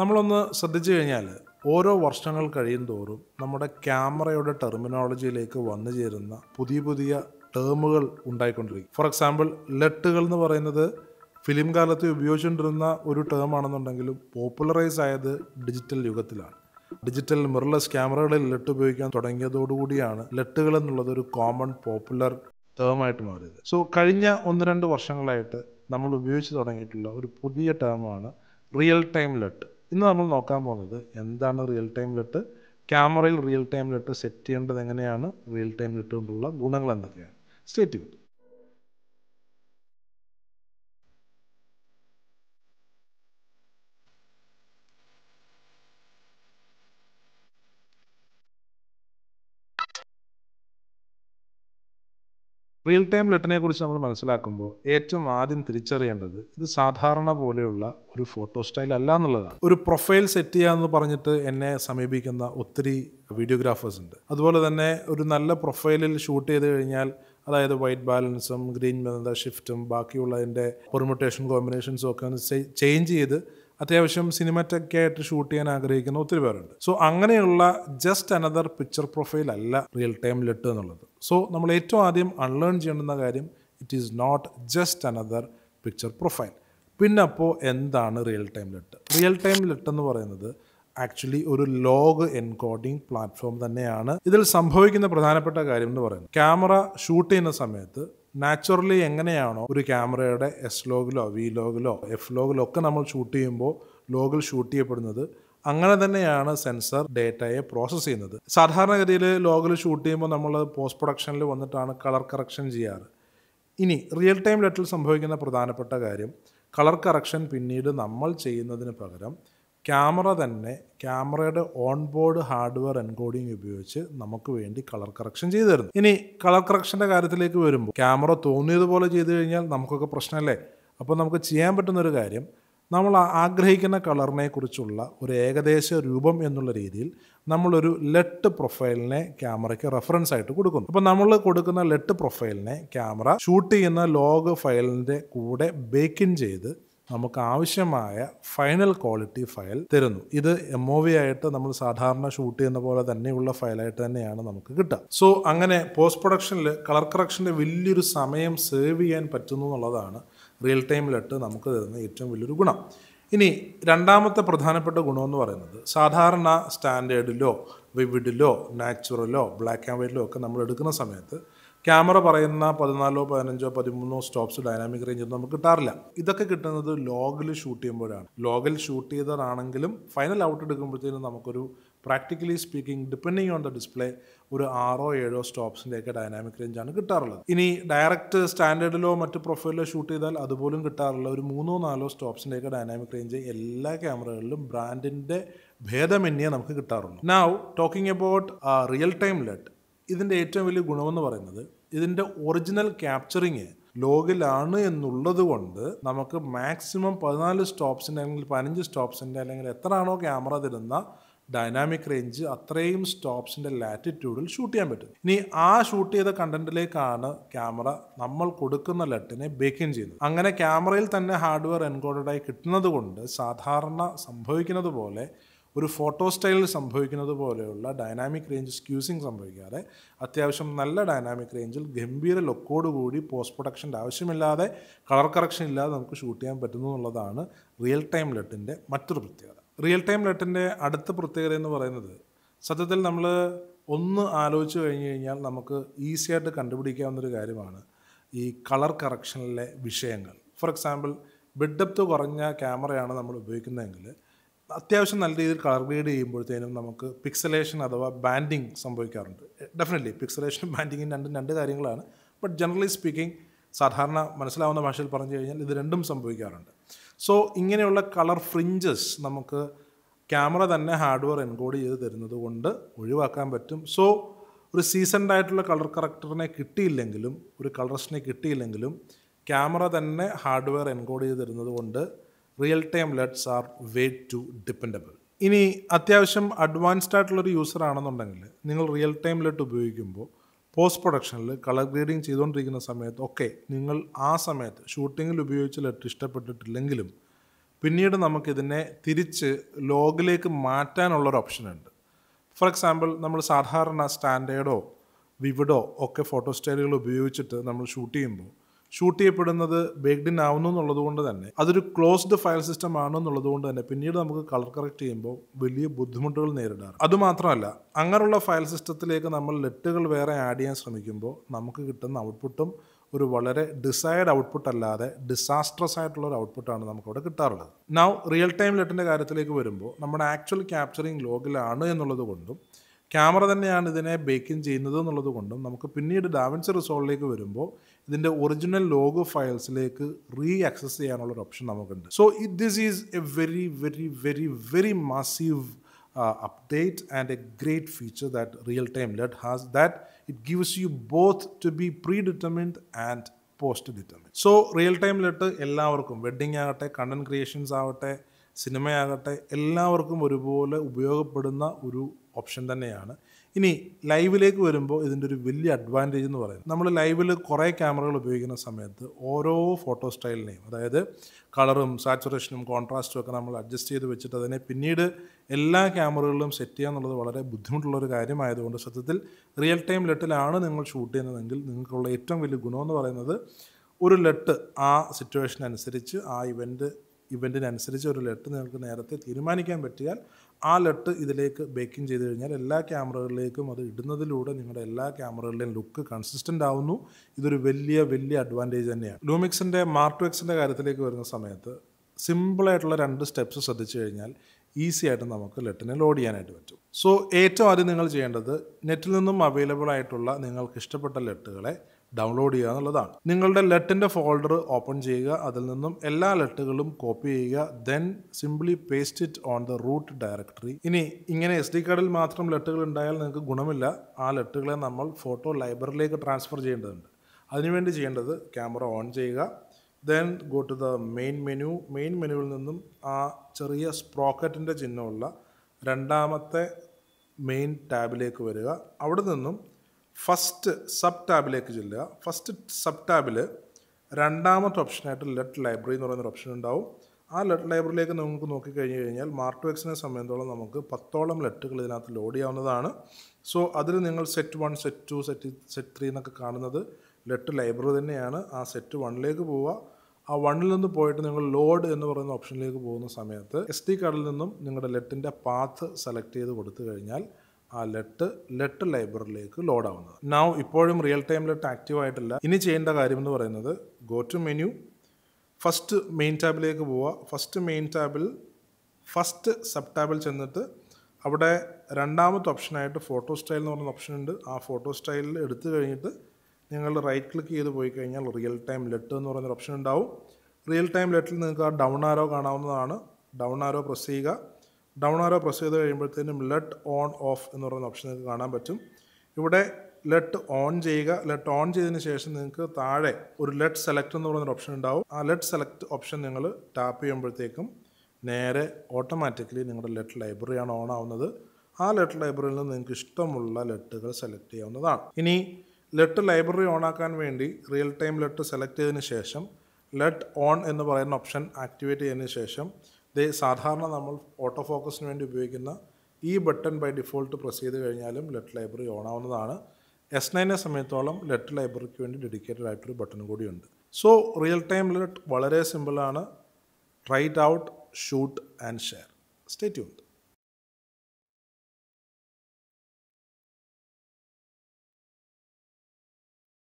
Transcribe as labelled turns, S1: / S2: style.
S1: നമ്മളൊന്ന് ശ്രദ്ധിച്ചു കഴിഞ്ഞാൽ ഓരോ വർഷങ്ങൾ കഴിയും തോറും നമ്മുടെ ക്യാമറയുടെ ടെർമിനോളജിയിലേക്ക് വന്നു ചേരുന്ന പുതിയ പുതിയ ടേമുകൾ ഉണ്ടായിക്കൊണ്ടിരിക്കും ഫോർ എക്സാമ്പിൾ ലെട്ടുകൾ എന്ന് പറയുന്നത് ഫിലിം കാലത്ത് ഉപയോഗിച്ചുകൊണ്ടിരുന്ന ഒരു ടേം ആണെന്നുണ്ടെങ്കിലും പോപ്പുലറൈസ് ആയത് ഡിജിറ്റൽ യുഗത്തിലാണ് ഡിജിറ്റൽ മിറർലെസ് ക്യാമറകളിൽ ലെട്ട് ഉപയോഗിക്കാൻ തുടങ്ങിയതോടുകൂടിയാണ് ലെട്ടുകൾ എന്നുള്ളത് ഒരു കോമൺ പോപ്പുലർ ടേമായിട്ട് മാറിയത് സോ കഴിഞ്ഞ ഒന്ന് രണ്ട് വർഷങ്ങളായിട്ട് നമ്മൾ ഉപയോഗിച്ച് തുടങ്ങിയിട്ടുള്ള ഒരു പുതിയ ടേമാണ് റിയൽ ടൈം ലെട്ട് ഇന്ന് നമ്മൾ നോക്കാൻ പോകുന്നത് എന്താണ് റിയൽ ടൈം ലെറ്റ് ക്യാമറയിൽ റിയൽ ടൈം ലെറ്റ് സെറ്റ് ചെയ്യേണ്ടത് എങ്ങനെയാണ് റിയൽ ടൈം ലെറ്റ് കൊണ്ടുള്ള ഗുണങ്ങൾ എന്തൊക്കെയാണ് സ്റ്റേറ്റ് റിയൽ ടൈം കുറിച്ച് നമ്മൾ മനസ്സിലാക്കുമ്പോൾ ഏറ്റവും ആദ്യം തിരിച്ചറിയേണ്ടത് ഇത് സാധാരണ പോലെയുള്ള ഒരു ഫോട്ടോ സ്റ്റൈൽ അല്ല എന്നുള്ളതാണ് ഒരു പ്രൊഫൈൽ സെറ്റ് ചെയ്യാമെന്ന് പറഞ്ഞിട്ട് എന്നെ സമീപിക്കുന്ന ഒത്തിരി വീഡിയോഗ്രാഫേഴ്സ് ഉണ്ട് അതുപോലെ തന്നെ ഒരു നല്ല പ്രൊഫൈലിൽ ഷൂട്ട് ചെയ്ത് കഴിഞ്ഞാൽ അതായത് വൈറ്റ് ബാലൻസും ഗ്രീൻ മെത ഷിഫ്റ്റും ബാക്കിയുള്ളതിൻ്റെ പെർമുട്ടേഷൻ കോമ്പിനേഷൻസും ഒക്കെ ഒന്ന് ചേഞ്ച് ചെയ്ത് അത്യാവശ്യം സിനിമാറ്റൊക്കെ ആയിട്ട് ഷൂട്ട് ചെയ്യാൻ ആഗ്രഹിക്കുന്ന ഒത്തിരി പേരുണ്ട് സോ അങ്ങനെയുള്ള ജസ്റ്റ് അനദർ പിക്ചർ പ്രൊഫൈൽ അല്ല റിയൽ ടൈം ലെട്ട് എന്നുള്ളത് സോ നമ്മൾ ഏറ്റവും ആദ്യം അൺലേൺ ചെയ്യേണ്ടുന്ന കാര്യം it is not just another picture profile പിന്നെ അപ്പോൾ എന്താണ് real time LUT real time LUT എന്ന് പറയുന്നത് ആക്ച്വലി ഒരു ലോഗ് എൻകോഡിംഗ് പ്ലാറ്റ്ഫോം തന്നെയാണ് ഇതിൽ സംഭവിക്കുന്ന പ്രധാനപ്പെട്ട കാര്യം എന്ന് പറയുന്നത് ക്യാമറ ഷൂട്ട് ചെയ്യുന്ന സമയത്ത് നാച്ചുറലി എങ്ങനെയാണോ ഒരു ക്യാമറയുടെ എസ് ലോഗിലോ വി ലോഗിലോ എഫ് ലോഗിലോ ഒക്കെ നമ്മൾ ഷൂട്ട് ചെയ്യുമ്പോൾ ലോഗിൽ ഷൂട്ട് ചെയ്യപ്പെടുന്നത് അങ്ങനെ തന്നെയാണ് സെൻസർ ഡേറ്റയെ പ്രോസസ്സ് ചെയ്യുന്നത് സാധാരണഗതിയിൽ ലോഗിൽ ഷൂട്ട് ചെയ്യുമ്പോൾ നമ്മൾ പോസ്റ്റ് പ്രൊഡക്ഷനിൽ വന്നിട്ടാണ് കളർ കറക്ഷൻ ചെയ്യാറ് ഇനി റിയൽ ടൈം ലെറ്റിൽ സംഭവിക്കുന്ന പ്രധാനപ്പെട്ട കാര്യം കളർ കറക്ഷൻ പിന്നീട് നമ്മൾ ചെയ്യുന്നതിന് പകരം ക്യാമറ തന്നെ ക്യാമറയുടെ ഓൺ ബോർഡ് ഹാർഡ്വെയർ എൻകോഡിംഗ് ഉപയോഗിച്ച് നമുക്ക് വേണ്ടി കളർ കറക്ഷൻ ചെയ്തു തരുന്നു ഇനി കളർ കറക്ഷൻ്റെ കാര്യത്തിലേക്ക് വരുമ്പോൾ ക്യാമറ തോന്നിയതുപോലെ ചെയ്തു കഴിഞ്ഞാൽ നമുക്കൊക്കെ പ്രശ്നമല്ലേ അപ്പോൾ നമുക്ക് ചെയ്യാൻ പറ്റുന്നൊരു കാര്യം നമ്മൾ ആഗ്രഹിക്കുന്ന കളറിനെ കുറിച്ചുള്ള ഒരു ഏകദേശ രൂപം എന്നുള്ള രീതിയിൽ നമ്മളൊരു ലെട്ട് പ്രൊഫൈലിനെ ക്യാമറയ്ക്ക് റെഫറൻസ് ആയിട്ട് കൊടുക്കുന്നു അപ്പോൾ നമ്മൾ കൊടുക്കുന്ന ലെട്ട് പ്രൊഫൈലിനെ ക്യാമറ ഷൂട്ട് ചെയ്യുന്ന ലോഗ് ഫയലിൻ്റെ കൂടെ ബേക്കിൻ ചെയ്ത് നമുക്ക് ആവശ്യമായ ഫൈനൽ ക്വാളിറ്റി ഫയൽ തരുന്നു ഇത് എം ഒ വി ആയിട്ട് നമ്മൾ സാധാരണ ഷൂട്ട് ചെയ്യുന്ന പോലെ തന്നെയുള്ള ഫയലായിട്ട് തന്നെയാണ് നമുക്ക് കിട്ടുക സോ അങ്ങനെ പോസ്റ്റ് പ്രൊഡക്ഷനിൽ കളർ കറക്ഷൻ്റെ വലിയൊരു സമയം സേവ് ചെയ്യാൻ പറ്റുന്നു എന്നുള്ളതാണ് റിയൽ ടൈമിലിട്ട് നമുക്ക് തരുന്ന ഏറ്റവും വലിയൊരു ഗുണം ഇനി രണ്ടാമത്തെ പ്രധാനപ്പെട്ട ഗുണമെന്ന് പറയുന്നത് സാധാരണ സ്റ്റാൻഡേർഡിലോ വിവിഡിലോ നാച്ചുറലോ ബ്ലാക്ക് ആൻഡ് വൈറ്റിലോ ഒക്കെ നമ്മൾ എടുക്കുന്ന സമയത്ത് ക്യാമറ പറയുന്ന പതിനാലോ പതിനഞ്ചോ പതിമൂന്നോ സ്റ്റോപ്സ് ഡൈനാമിക് റേഞ്ച് ഒന്നും നമുക്ക് കിട്ടാറില്ല ഇതൊക്കെ കിട്ടുന്നത് ലോഗിൽ ഷൂട്ട് ചെയ്യുമ്പോഴാണ് ലോഗിൽ ഷൂട്ട് ചെയ്തതാണെങ്കിലും ഫൈനൽ ഔട്ട് എടുക്കുമ്പോഴത്തേനും നമുക്കൊരു practically speaking depending on the display ഒരു ആറോ ഏഴോ സ്റ്റോപ്സിൻ്റെയൊക്കെ ഡൈനാമിക് റേഞ്ച് ആണ് കിട്ടാറുള്ളത് ഇനി ഡയറക്റ്റ് സ്റ്റാൻഡേർഡിലോ മറ്റ് പ്രൊഫൈലിലോ ഷൂട്ട് ചെയ്താൽ അതുപോലും കിട്ടാറുള്ള ഒരു മൂന്നോ നാലോ സ്റ്റോപ്സിൻ്റെയൊക്കെ ഡൈനാമിക് റേഞ്ച് എല്ലാ ക്യാമറകളിലും ബ്രാൻഡിൻ്റെ ഭേദമന്യേ നമുക്ക് കിട്ടാറുള്ളൂ now talking about real time LUT ഇതിൻ്റെ ഏറ്റവും വലിയ ഗുണമെന്ന് പറയുന്നത് ഇതിൻ്റെ ഒറിജിനൽ ക്യാപ്ചറിങ് ലോഗിലാണ് എന്നുള്ളത് കൊണ്ട് നമുക്ക് മാക്സിമം പതിനാല് സ്റ്റോപ്സിൻ്റെ അല്ലെങ്കിൽ പതിനഞ്ച് സ്റ്റോപ്സിൻ്റെ അല്ലെങ്കിൽ എത്ര ആണോ ക്യാമറ തരുന്ന ഡൈനാമിക് റേഞ്ച് അത്രയും സ്റ്റോപ്സിൻ്റെ ലാറ്റിറ്റ്യൂഡിൽ ഷൂട്ട് ചെയ്യാൻ പറ്റും ഇനി ആ ഷൂട്ട് ചെയ്ത കണ്ടന്റിലേക്കാണ് ക്യാമറ നമ്മൾ കൊടുക്കുന്ന ലട്ടിനെ ബേക്കിൻ ചെയ്യുന്നത് അങ്ങനെ ക്യാമറയിൽ തന്നെ ഹാർഡ്വെയർ എൻകോഡഡായി കിട്ടുന്നത് കൊണ്ട് സാധാരണ സംഭവിക്കുന്നത് പോലെ ഒരു ഫോട്ടോ സ്റ്റൈലിൽ സംഭവിക്കുന്നത് പോലെയുള്ള ഡൈനാമിക് റേഞ്ച് സ്ക്യൂസിങ് സംഭവിക്കാതെ അത്യാവശ്യം നല്ല ഡൈനാമിക് റേഞ്ചിൽ ഗംഭീര ലൊക്കോടുകൂടി പോസ്റ്റ് പ്രൊഡക്ഷൻ്റെ ആവശ്യമില്ലാതെ കളർ കറക്ഷൻ ഇല്ലാതെ നമുക്ക് ഷൂട്ട് ചെയ്യാൻ പറ്റുന്നു എന്നുള്ളതാണ് റിയൽ ടൈം ലെട്ടിൻ്റെ മറ്റൊരു പ്രത്യേകത റിയൽ ടൈം ലെട്ടിൻ്റെ അടുത്ത പ്രത്യേകത എന്ന് പറയുന്നത് സത്യത്തിൽ നമ്മൾ ഒന്ന് ആലോചിച്ച് കഴിഞ്ഞ് കഴിഞ്ഞാൽ നമുക്ക് ഈസിയായിട്ട് കണ്ടുപിടിക്കാവുന്നൊരു കാര്യമാണ് ഈ കളർ കറക്ഷനിലെ വിഷയങ്ങൾ ഫോർ എക്സാമ്പിൾ ബെഡ് ഡെപ്ത് കുറഞ്ഞ ക്യാമറയാണ് നമ്മൾ ഉപയോഗിക്കുന്നതെങ്കിൽ അത്യാവശ്യം നല്ല രീതിയിൽ കളർ ഗ്രേഡ് ചെയ്യുമ്പോഴത്തേനും നമുക്ക് പിക്സലേഷൻ അഥവാ ബാൻഡിങ് സംഭവിക്കാറുണ്ട് ഡെഫിനറ്റ്ലി പിക്സലേഷനും ബാൻഡിങ്ങും രണ്ടും രണ്ട് കാര്യങ്ങളാണ് ബട്ട് ജനറലി സ്പീക്കിംഗ് സാധാരണ മനസ്സിലാവുന്ന ഭാഷയിൽ പറഞ്ഞു കഴിഞ്ഞാൽ ഇത് രണ്ടും സംഭവിക്കാറുണ്ട് സോ ഇങ്ങനെയുള്ള കളർ ഫ്രിഞ്ചസ് നമുക്ക് ക്യാമറ തന്നെ ഹാർഡ്വെയർ എൻകോഡ് ചെയ്ത് തരുന്നത് കൊണ്ട് ഒഴിവാക്കാൻ പറ്റും സോ ഒരു സീസൺഡ് ആയിട്ടുള്ള കളർ കറക്ടറിനെ കിട്ടിയില്ലെങ്കിലും ഒരു കളറിസ്റ്റിനെ കിട്ടിയില്ലെങ്കിലും ക്യാമറ തന്നെ ഹാർഡ്വെയർ എൻകോഡ് ചെയ്ത് തരുന്നത് കൊണ്ട് real time LUTs are way to dependable ഇനി അത്യാവശ്യം അഡ്വാൻസ്ഡ് ആയിട്ടുള്ളൊരു യൂസർ ആണെന്നുണ്ടെങ്കിൽ നിങ്ങൾ റിയൽ ടൈം ലെറ്റ് ഉപയോഗിക്കുമ്പോൾ പോസ്റ്റ് പ്രൊഡക്ഷനിൽ കളർ ഗ്രേഡിങ് ചെയ്തുകൊണ്ടിരിക്കുന്ന സമയത്ത് ഒക്കെ നിങ്ങൾ ആ സമയത്ത് ഷൂട്ടിങ്ങിൽ ഉപയോഗിച്ച ലെറ്റ് ഇഷ്ടപ്പെട്ടിട്ടില്ലെങ്കിലും പിന്നീട് നമുക്കിതിനെ തിരിച്ച് ലോഗിലേക്ക് മാറ്റാനുള്ളൊരു ഓപ്ഷനുണ്ട് ഫോർ എക്സാമ്പിൾ നമ്മൾ സാധാരണ സ്റ്റാൻഡേർഡോ വിവിഡോ ഒക്കെ ഫോട്ടോ സ്റ്റൈലുകൾ ഉപയോഗിച്ചിട്ട് നമ്മൾ ഷൂട്ട് ചെയ്യുമ്പോൾ ഷൂട്ട് ചെയ്യപ്പെടുന്നത് ബേക്ക്ഡ് ഇൻ ആവുന്നു എന്നുള്ളത് കൊണ്ട് തന്നെ അതൊരു ക്ലോസ്ഡ് ഫയൽ സിസ്റ്റം ആണ് എന്നുള്ളത് കൊണ്ട് തന്നെ പിന്നീട് നമുക്ക് കളർ കറക്റ്റ് ചെയ്യുമ്പോൾ വലിയ ബുദ്ധിമുട്ടുകൾ നേരിടാറ് അതുമാത്രമല്ല അങ്ങനെയുള്ള ഫയൽ സിസ്റ്റത്തിലേക്ക് നമ്മൾ ലെറ്റുകൾ വേറെ ആഡ് ചെയ്യാൻ ശ്രമിക്കുമ്പോൾ നമുക്ക് കിട്ടുന്ന ഔട്ട്പുട്ടും ഒരു വളരെ ഡിസൈർഡ് ഔട്ട്പുട്ട് അല്ലാതെ ഡിസാസ്ട്രസ് ആയിട്ടുള്ള ഒരു ഔട്ട്പുട്ടാണ് നമുക്കവിടെ കിട്ടാറുള്ളത് നൗ റിയൽ ടൈം ലെറ്റിൻ്റെ കാര്യത്തിലേക്ക് വരുമ്പോൾ നമ്മുടെ ആക്ച്വൽ ക്യാപ്ചറിങ് ലോഗിലാണ് എന്നുള്ളത് കൊണ്ടും ക്യാമറ തന്നെയാണ് ഇതിനെ ബേക്കിങ് ചെയ്യുന്നത് എന്നുള്ളത് കൊണ്ടും നമുക്ക് പിന്നീട് ഡാവൻസ് റിസോൾട്ടിലേക്ക് വരുമ്പോൾ ഇതിൻ്റെ ഒറിജിനൽ ലോഗോ ഫയൽസിലേക്ക് റീ ആക്സസ് ചെയ്യാനുള്ള ഒരു ഓപ്ഷൻ നമുക്കുണ്ട് so it this is a very very very very massive update and a great feature that real time LUT has that it gives you both to be pre determined and post determined so real time LUT എല്ലാവർക്കും wedding ആകട്ടെ content creations ആവട്ടെ സിനിമയാകട്ടെ എല്ലാവർക്കും ഒരുപോലെ ഉപയോഗപ്പെടുന്ന ഒരു option തന്നെയാണ് ഇനി ലൈവിലേക്ക് വരുമ്പോൾ ഇതിൻ്റെ ഒരു വലിയ അഡ്വാൻറ്റേജ് എന്ന് പറയുന്നത് നമ്മൾ ലൈവിൽ കുറേ ക്യാമറകൾ ഉപയോഗിക്കുന്ന സമയത്ത് ഓരോ ഫോട്ടോ സ്റ്റൈലിനെയും അതായത് കളറും സാച്ചുറേഷനും കോൺട്രാസ്റ്റും ഒക്കെ നമ്മൾ അഡ്ജസ്റ്റ് ചെയ്ത് വെച്ചിട്ട് അതിനെ പിന്നീട് എല്ലാ ക്യാമറകളിലും സെറ്റ് ചെയ്യുക എന്നുള്ളത് വളരെ ബുദ്ധിമുട്ടുള്ള ഒരു കാര്യമായതുകൊണ്ട് സത്യത്തിൽ റിയൽ ടൈം ലെട്ടിലാണ് നിങ്ങൾ ഷൂട്ട് ചെയ്യുന്നതെങ്കിൽ നിങ്ങൾക്കുള്ള ഏറ്റവും വലിയ ഗുണമെന്ന് പറയുന്നത് ഒരു ലെട്ട് ആ സിറ്റുവേഷൻ അനുസരിച്ച് ആ ഇവൻറ്റ് ഇവൻറ്റിനനുസരിച്ച് ഒരു ലെട്ട് നിങ്ങൾക്ക് നേരത്തെ തീരുമാനിക്കാൻ പറ്റിയാൽ ആ ലട്ട് ഇതിലേക്ക് ബേക്കിംഗ് ചെയ്ത് കഴിഞ്ഞാൽ എല്ലാ ക്യാമറകളിലേക്കും അത് ഇടുന്നതിലൂടെ നിങ്ങളുടെ എല്ലാ ക്യാമറകളിലെയും ലുക്ക് കൺസിസ്റ്റൻ്റ് ആവുന്നു ഇതൊരു വലിയ വലിയ അഡ്വാൻറ്റേജ് തന്നെയാണ് ലൂമിക്സിൻ്റെ മാർക്ക് കാര്യത്തിലേക്ക് വരുന്ന സമയത്ത് സിമ്പിളായിട്ടുള്ള രണ്ട് സ്റ്റെപ്സ് ശ്രദ്ധിച്ചു കഴിഞ്ഞാൽ ഈസി ആയിട്ട് നമുക്ക് ലെറ്റിനെ ലോഡ് ചെയ്യാനായിട്ട് പറ്റും സോ ഏറ്റവും ആദ്യം നിങ്ങൾ ചെയ്യേണ്ടത് നെറ്റിൽ നിന്നും അവൈലബിൾ ആയിട്ടുള്ള നിങ്ങൾക്ക് ഇഷ്ടപ്പെട്ട ലെറ്റുകളെ ഡൗൺലോഡ് ചെയ്യുക എന്നുള്ളതാണ് നിങ്ങളുടെ ലെറ്റിൻ്റെ ഫോൾഡർ ഓപ്പൺ ചെയ്യുക അതിൽ നിന്നും എല്ലാ ലെറ്റുകളും കോപ്പി ചെയ്യുക then simply paste it on the root directory ഇനി ഇങ്ങനെ എസ് ഡി കാർഡിൽ മാത്രം ലെറ്റുകൾ ഉണ്ടായാൽ നിങ്ങൾക്ക് ഗുണമില്ല ആ ലെറ്റുകളെ നമ്മൾ ഫോട്ടോ ലൈബ്രറിയിലേക്ക് ട്രാൻസ്ഫർ ചെയ്യേണ്ടതുണ്ട് അതിനുവേണ്ടി ചെയ്യേണ്ടത് ക്യാമറ ഓൺ ചെയ്യുക then go to the main menu main മെനുവിൽ നിന്നും ആ ചെറിയ സ്പ്രോക്കറ്റിൻ്റെ ചിഹ്നമുള്ള രണ്ടാമത്തെ മെയിൻ ടാബിലേക്ക് വരിക അവിടെ നിന്നും ഫസ്റ്റ് സബ് ടാബിലേക്ക് ചെല്ലുക ഫസ്റ്റ് സബ് ടാബിൽ രണ്ടാമത്തെ ഓപ്ഷനായിട്ട് ലെറ്റ് ലൈബ്രറി എന്ന് പറയുന്ന ഓപ്ഷൻ ഉണ്ടാവും ആ ലെറ്റ് ലൈബ്രറിയിലേക്ക് നോക്കി നോക്കിക്കഴിഞ്ഞ് കഴിഞ്ഞാൽ മാർക്ക് ടു സംബന്ധിച്ചോളം നമുക്ക് പത്തോളം ലെറ്റുകൾ ഇതിനകത്ത് ലോഡ് ചെയ്യാവുന്നതാണ് സോ അതിൽ നിങ്ങൾ set one set two set set three എന്നൊക്കെ കാണുന്നത് ലെറ്റ് ലൈബ്രറി തന്നെയാണ് ആ സെറ്റ് വണ്ണിലേക്ക് പോവുക ആ വണ്ണിൽ നിന്ന് പോയിട്ട് നിങ്ങൾ ലോഡ് എന്ന് പറയുന്ന ഓപ്ഷനിലേക്ക് പോകുന്ന സമയത്ത് എസ് ഡി കാർഡിൽ നിന്നും നിങ്ങളുടെ ലെറ്റിൻ്റെ പാത്ത് സെലക്ട് ചെയ്ത് കൊടുത്തു കഴിഞ്ഞാൽ ആ ലെട്ട് ലെട്ട് ലൈബ്രറിയിലേക്ക് ലോഡ് ആവുന്നത് നൗ ഇപ്പോഴും റിയൽ ടൈം ലെട്ട് ആക്റ്റീവ് ആയിട്ടില്ല ഇനി ചെയ്യേണ്ട കാര്യം എന്ന് പറയുന്നത് go to menu first main ടാബിലേക്ക് പോവുക ഫസ്റ്റ് മെയിൻ ടാബിൽ ഫസ്റ്റ് സബ് ടാബിൽ ചെന്നിട്ട് അവിടെ രണ്ടാമത്തെ ഓപ്ഷനായിട്ട് ഫോട്ടോ സ്റ്റൈൽ എന്ന് പറയുന്ന ഓപ്ഷൻ ഉണ്ട് ആ ഫോട്ടോ സ്റ്റൈലിൽ എടുത്തു കഴിഞ്ഞിട്ട് നിങ്ങൾ റൈറ്റ് ക്ലിക്ക് ചെയ്ത് പോയി കഴിഞ്ഞാൽ റിയൽ ടൈം ലെറ്റ് എന്ന് പറയുന്നൊരു ഓപ്ഷൻ ഉണ്ടാവും റിയൽ ടൈം ലെറ്റിൽ നിങ്ങൾക്ക് ആ ഡൗൺ ആരോ കാണാവുന്നതാണ് ഡൗൺ ആരോ പ്രസ് ചെയ്യുക ഡൗൺ ആരോ പ്രസ് ചെയ്ത് കഴിയുമ്പോഴത്തേനും ലെറ്റ് ഓൺ ഓഫ് എന്ന് പറയുന്ന ഓപ്ഷൻ നിങ്ങൾക്ക് കാണാൻ പറ്റും ഇവിടെ ലെറ്റ് ഓൺ ചെയ്യുക ലെറ്റ് ഓൺ ചെയ്തതിന് ശേഷം നിങ്ങൾക്ക് താഴെ ഒരു ലെറ്റ് സെലക്ട് എന്ന് പറയുന്ന ഓപ്ഷൻ ഉണ്ടാവും ആ ലെറ്റ് സെലക്ട് ഓപ്ഷൻ നിങ്ങൾ ടാപ്പ് ചെയ്യുമ്പോഴത്തേക്കും നേരെ ഓട്ടോമാറ്റിക്കലി നിങ്ങളുടെ ലെറ്റ് ലൈബ്രറിയാണ് ഓൺ ആവുന്നത് ആ ലെറ്റ് ലൈബ്രറിയിൽ നിന്ന് നിങ്ങൾക്ക് ഇഷ്ടമുള്ള ലെറ്റുകൾ സെലക്ട് ചെയ്യാവുന്നതാണ് ഇനി ലെറ്റ് ലൈബ്രറി ഓണാക്കാൻ വേണ്ടി റിയൽ ടൈം ലെറ്റ് സെലക്ട് ചെയ്തതിന് ശേഷം ലെറ്റ് ഓൺ എന്ന് പറയുന്ന ഓപ്ഷൻ ആക്ടിവേറ്റ് ചെയ്തതിന് ശേഷം ഇത് സാധാരണ നമ്മൾ ഓട്ടോ ഫോക്കസിന് വേണ്ടി ഉപയോഗിക്കുന്ന ഈ ബട്ടൺ ബൈ ഡിഫോൾട്ട് പ്രസ് ചെയ്ത് കഴിഞ്ഞാലും ലെറ്റ് ലൈബ്രറി ഓൺ ആവുന്നതാണ് എസ് നയനെ സമയത്തോളം ലെറ്റ് ലൈബ്രറിക്ക് വേണ്ടി ഡെഡിക്കേറ്റഡ് ആയിട്ടൊരു ബട്ടൺ കൂടിയുണ്ട് സോ റിയൽ ടൈം ലെറ്റ് വളരെ സിമ്പിളാണ് right out shoot and share stay tuned